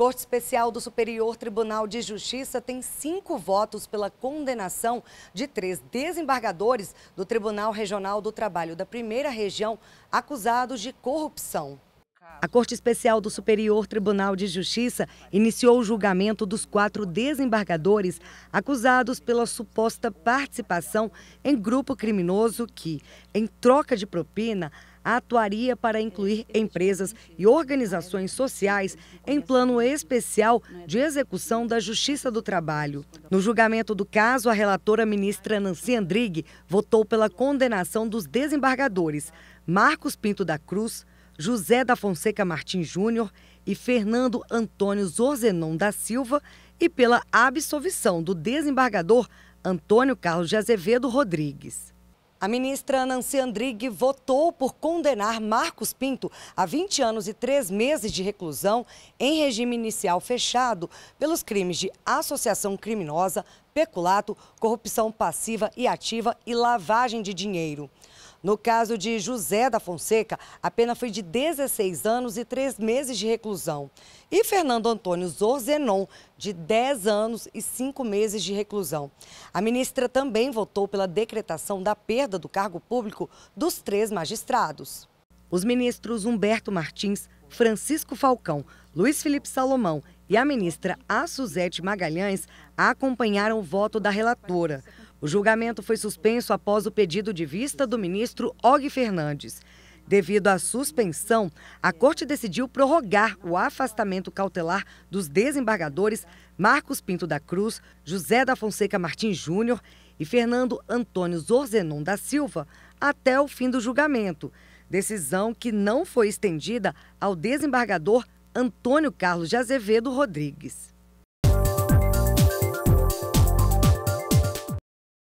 Corte Especial do Superior Tribunal de Justiça tem cinco votos pela condenação de três desembargadores do Tribunal Regional do Trabalho da Primeira Região acusados de corrupção. A Corte Especial do Superior Tribunal de Justiça iniciou o julgamento dos quatro desembargadores acusados pela suposta participação em grupo criminoso que, em troca de propina, atuaria para incluir empresas e organizações sociais em plano especial de execução da Justiça do Trabalho. No julgamento do caso, a relatora ministra Nancy Andrighi votou pela condenação dos desembargadores Marcos Pinto da Cruz, José da Fonseca Martins Júnior e Fernando Antônio Zorzenon da Silva e pela absolvição do desembargador Antônio Carlos de Azevedo Rodrigues. A ministra Nancy Andrighi votou por condenar Marcos Pinto a 20 anos e 3 meses de reclusão em regime inicial fechado pelos crimes de associação criminosa, peculato, corrupção passiva e ativa e lavagem de dinheiro. No caso de José da Fonseca, a pena foi de 16 anos e 3 meses de reclusão. E Fernando Antônio Zorzenon, de 10 anos e 5 meses de reclusão. A ministra também votou pela decretação da perda do cargo público dos três magistrados. Os ministros Humberto Martins, Francisco Falcão, Luiz Felipe Salomão e a ministra Suzete Magalhães acompanharam o voto da relatora. O julgamento foi suspenso após o pedido de vista do ministro Og Fernandes. Devido à suspensão, a corte decidiu prorrogar o afastamento cautelar dos desembargadores Marcos Pinto da Cruz, José da Fonseca Martins Júnior e Fernando Antônio Zorzenon da Silva até o fim do julgamento. Decisão que não foi estendida ao desembargador Antônio Carlos de Azevedo Rodrigues.